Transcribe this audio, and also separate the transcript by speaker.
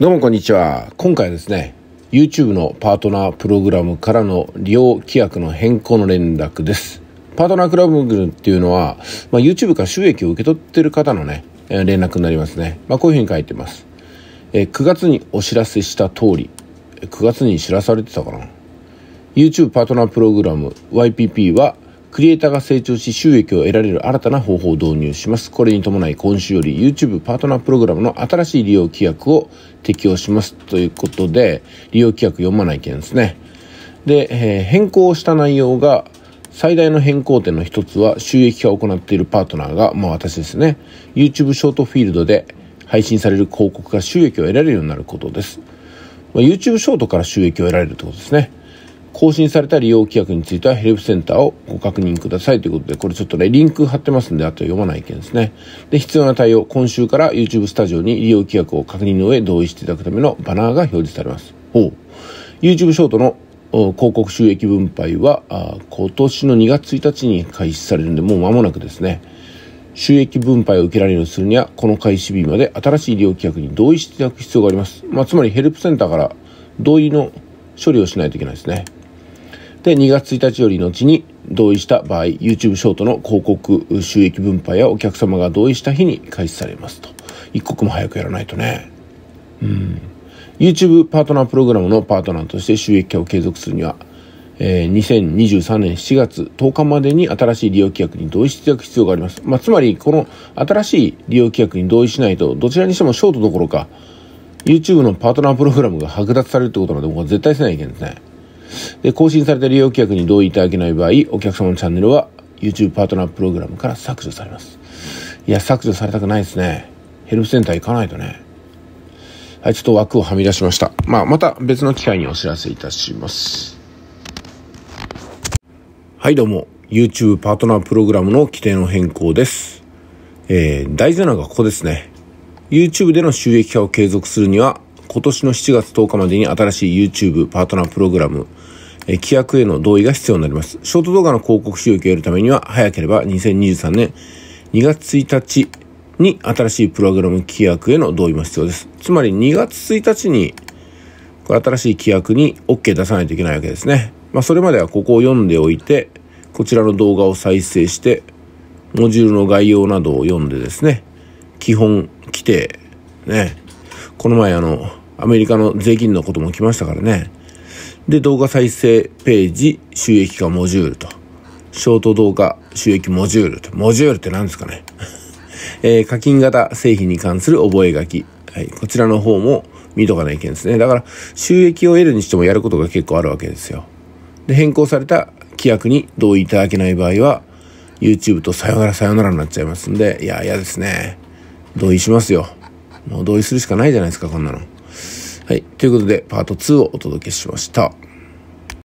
Speaker 1: どうもこんにちは。今回ですね、YouTube のパートナープログラムからの利用規約の変更の連絡です。パートナークラブっていうのは、まあ、YouTube から収益を受け取ってる方のね、連絡になりますね。まあ、こういうふうに書いてます。え9月にお知らせした通り、9月に知らされてたかな。YouTube パートナープログラム YPP はクリエイターが成長し収益を得られる新たな方法を導入します。これに伴い今週より YouTube パートナープログラムの新しい利用規約を適用します。ということで、利用規約読まない件ですね。で、えー、変更した内容が最大の変更点の一つは収益化を行っているパートナーが、まあ私ですね、YouTube ショートフィールドで配信される広告が収益を得られるようになることです。ま YouTube ショートから収益を得られるってことですね。更新された利用規約についてはヘルプセンターをご確認くださいということで、これちょっとね、リンク貼ってますんで、あと読まない件ですね。で、必要な対応、今週から YouTube スタジオに利用規約を確認の上同意していただくためのバナーが表示されます。ほう。YouTube ショートの広告収益分配はあ、今年の2月1日に開始されるんで、もう間もなくですね。収益分配を受けられるようにするには、この開始日まで新しい利用規約に同意していただく必要があります。まあ、つまりヘルプセンターから同意の処理をしないといけないですね。で、2月1日より後に同意した場合、YouTube ショートの広告収益分配やお客様が同意した日に開始されますと。一刻も早くやらないとね。うん。YouTube パートナープログラムのパートナーとして収益化を継続するには、えー、2023年7月10日までに新しい利用規約に同意していただく必要があります。まあ、つまり、この新しい利用規約に同意しないと、どちらにしてもショートどころか、YouTube のパートナープログラムが剥奪されるってことなので、僕は絶対せないといけないんですね。で、更新された利用規約に同意いただけない場合、お客様のチャンネルは YouTube パートナープログラムから削除されます。いや、削除されたくないですね。ヘルプセンター行かないとね。はい、ちょっと枠をはみ出しました。まあ、また別の機会にお知らせいたします。はい、どうも。YouTube パートナープログラムの規定の変更です。えー、大事なのがここですね。YouTube での収益化を継続するには、今年の7月10日までに新しい YouTube パートナープログラム、え規約への同意が必要になります。ショート動画の広告収益を得るためには、早ければ2023年2月1日に新しいプログラム規約への同意も必要です。つまり2月1日に、これ新しい規約に OK 出さないといけないわけですね。まあ、それまではここを読んでおいて、こちらの動画を再生して、モジュールの概要などを読んでですね、基本規定、ね、この前あの、アメリカの税金のことも来ましたからね。で、動画再生ページ、収益化モジュールと。ショート動画収益モジュールと。モジュールって何ですかね。えー、課金型製品に関する覚書。はい、こちらの方も見とかないけんですね。だから、収益を得るにしてもやることが結構あるわけですよ。で、変更された規約に同意いただけない場合は、YouTube とさよならさよならになっちゃいますんで、いや、嫌ですね。同意しますよ。もう同意するしかないじゃないですか、こんなの。はい。ということで、パート2をお届けしました。